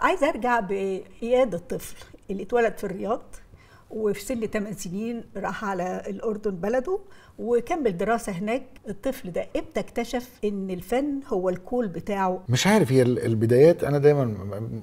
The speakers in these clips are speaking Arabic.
عايزه ارجع باياد الطفل اللي اتولد في الرياض وفي سن 8 سنين راح على الاردن بلده وكمل دراسه هناك الطفل ده امتى اكتشف ان الفن هو الكول بتاعه مش عارف هي البدايات انا دايما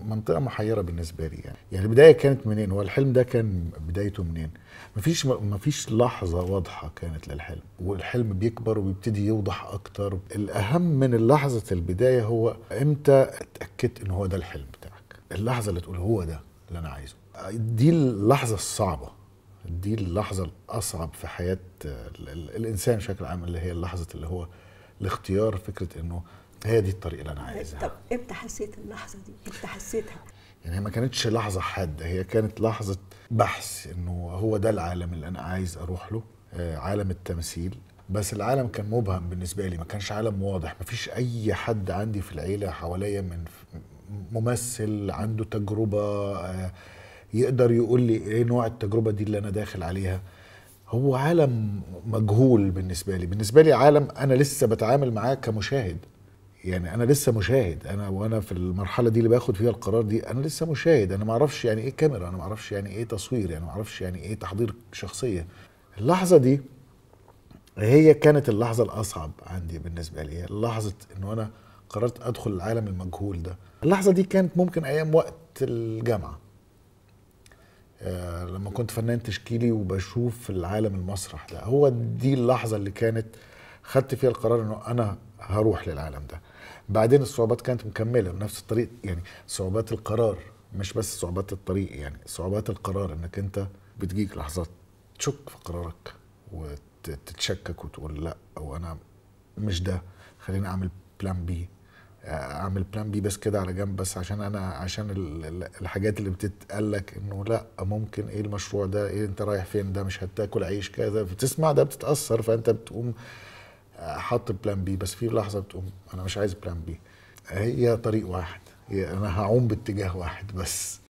منطقه محيره بالنسبه لي يعني يعني البدايه كانت منين هو الحلم ده كان بدايته منين مفيش مفيش لحظه واضحه كانت للحلم والحلم بيكبر وبيبتدي يوضح اكتر الاهم من لحظه البدايه هو امتى اتاكدت ان هو ده الحلم بتاعي اللحظه اللي تقول هو ده اللي انا عايزه دي اللحظه الصعبه دي اللحظه الاصعب في حياه الانسان بشكل عام اللي هي اللحظه اللي هو الاختيار فكره انه هي دي الطريقه اللي انا عايزها طب امتى حسيت اللحظه دي امتى حسيتها يعني هي ما كانتش لحظه حاده هي كانت لحظه بحث انه هو ده العالم اللي انا عايز اروح له آه، عالم التمثيل بس العالم كان مبهم بالنسبه لي ما كانش عالم واضح ما فيش اي حد عندي في العيله حواليا من ممثل عنده تجربه آه، يقدر يقول لي ايه نوع التجربه دي اللي انا داخل عليها هو عالم مجهول بالنسبه لي بالنسبه لي عالم انا لسه بتعامل معاه كمشاهد يعني انا لسه مشاهد انا وانا في المرحله دي اللي باخد فيها القرار دي انا لسه مشاهد انا ما اعرفش يعني ايه كاميرا انا ما اعرفش يعني ايه تصوير يعني ما اعرفش يعني ايه تحضير شخصيه اللحظه دي هي كانت اللحظه الاصعب عندي بالنسبه لي لحظه ان انا قررت ادخل العالم المجهول ده اللحظه دي كانت ممكن ايام وقت الجامعه آه لما كنت فنان تشكيلي وبشوف العالم المسرح ده هو دي اللحظه اللي كانت خدت فيها القرار انه انا هروح للعالم ده بعدين الصعوبات كانت مكمله بنفس الطريق يعني صعوبات القرار مش بس صعوبات الطريق يعني صعوبات القرار انك انت بتجيك لحظات تشك في قرارك وتتشكك وتقول لا وانا مش ده خليني اعمل بلان بي اعمل بلان بي بس كده على جنب بس عشان انا عشان الحاجات اللي بتتقال لك انه لا ممكن ايه المشروع ده ايه انت رايح فين ده مش هتاكل عيش كذا بتسمع ده بتتاثر فانت بتقوم آه، حاطط بلان بي بس في لحظه بتقوم انا مش عايز بلان بي هي طريق واحد انا هعوم باتجاه واحد بس